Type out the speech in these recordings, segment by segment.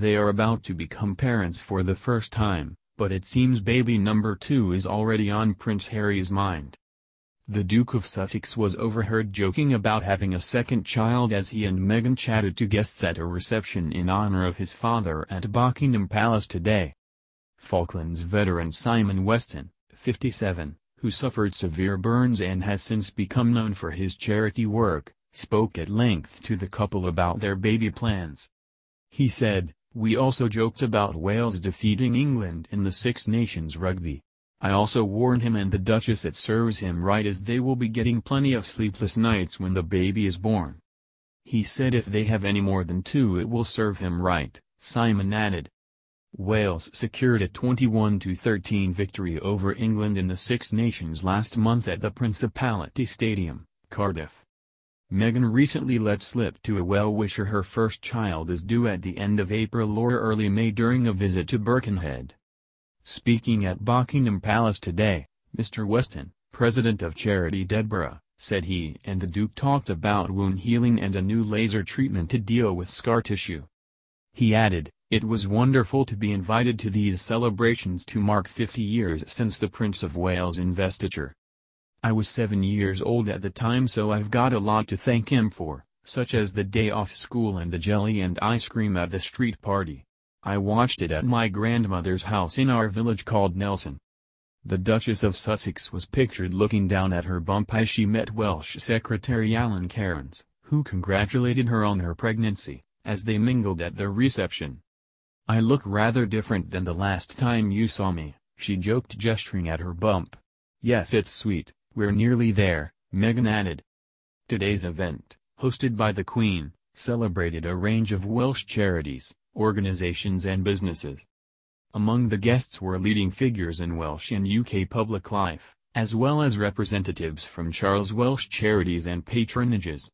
They are about to become parents for the first time, but it seems baby number two is already on Prince Harry's mind. The Duke of Sussex was overheard joking about having a second child as he and Meghan chatted to guests at a reception in honor of his father at Buckingham Palace today. Falklands veteran Simon Weston, 57, who suffered severe burns and has since become known for his charity work, spoke at length to the couple about their baby plans. He said, we also joked about Wales defeating England in the Six Nations rugby. I also warned him and the Duchess it serves him right as they will be getting plenty of sleepless nights when the baby is born. He said if they have any more than two it will serve him right, Simon added. Wales secured a 21-13 victory over England in the Six Nations last month at the Principality Stadium, Cardiff. Meghan recently let slip to a well-wisher her first child is due at the end of April or early May during a visit to Birkenhead. Speaking at Buckingham Palace today, Mr. Weston, president of Charity Deborah, said he and the Duke talked about wound healing and a new laser treatment to deal with scar tissue. He added, It was wonderful to be invited to these celebrations to mark 50 years since the Prince of Wales' investiture. I was seven years old at the time so I've got a lot to thank him for, such as the day off school and the jelly and ice cream at the street party. I watched it at my grandmother's house in our village called Nelson. The Duchess of Sussex was pictured looking down at her bump as she met Welsh Secretary Alan Cairns, who congratulated her on her pregnancy, as they mingled at their reception. I look rather different than the last time you saw me, she joked gesturing at her bump. Yes it's sweet, we're nearly there, Meghan added. Today's event, hosted by the Queen, celebrated a range of Welsh charities, organizations and businesses. Among the guests were leading figures in Welsh and UK public life, as well as representatives from Charles Welsh charities and patronages.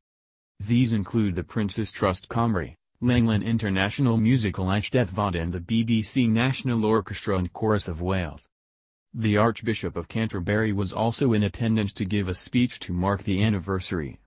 These include the Prince's Trust Comrie, Langland International Musical Eisteddfod and the BBC National Orchestra and Chorus of Wales. The Archbishop of Canterbury was also in attendance to give a speech to mark the anniversary.